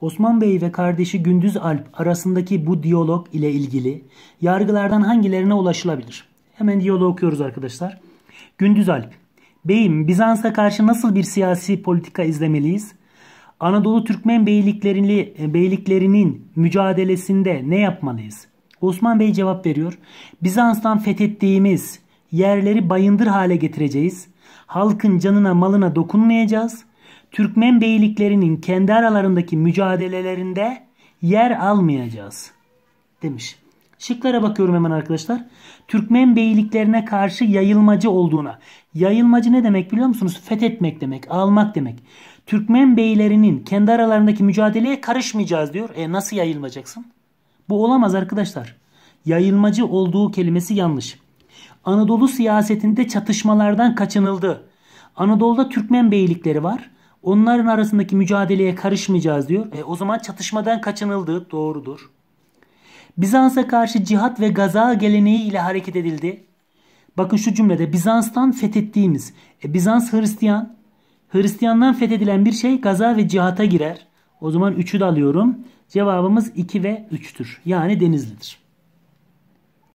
Osman Bey ve kardeşi Gündüz Alp arasındaki bu diyalog ile ilgili yargılardan hangilerine ulaşılabilir? Hemen diyalog okuyoruz arkadaşlar. Gündüz Alp. Beyim Bizans'a karşı nasıl bir siyasi politika izlemeliyiz? Anadolu Türkmen beyliklerini, e, beyliklerinin mücadelesinde ne yapmalıyız? Osman Bey cevap veriyor. Bizans'tan fethettiğimiz yerleri bayındır hale getireceğiz. Halkın canına malına dokunmayacağız. Türkmen beyliklerinin kendi aralarındaki mücadelelerinde yer almayacağız demiş. Şıklara bakıyorum hemen arkadaşlar. Türkmen beyliklerine karşı yayılmacı olduğuna. Yayılmacı ne demek biliyor musunuz? Fethetmek demek, almak demek. Türkmen beylerinin kendi aralarındaki mücadeleye karışmayacağız diyor. E nasıl yayılmayacaksın? Bu olamaz arkadaşlar. Yayılmacı olduğu kelimesi yanlış. Anadolu siyasetinde çatışmalardan kaçınıldı. Anadolu'da Türkmen beylikleri var. Onların arasındaki mücadeleye karışmayacağız diyor. E, o zaman çatışmadan kaçınıldı. Doğrudur. Bizans'a karşı cihat ve gaza geleneği ile hareket edildi. Bakın şu cümlede Bizans'tan fethettiğimiz. E, Bizans Hristiyan. Hristiyandan fethedilen bir şey gaza ve cihata girer. O zaman 3'ü de alıyorum. Cevabımız 2 ve 3'tür. Yani Denizli'dir.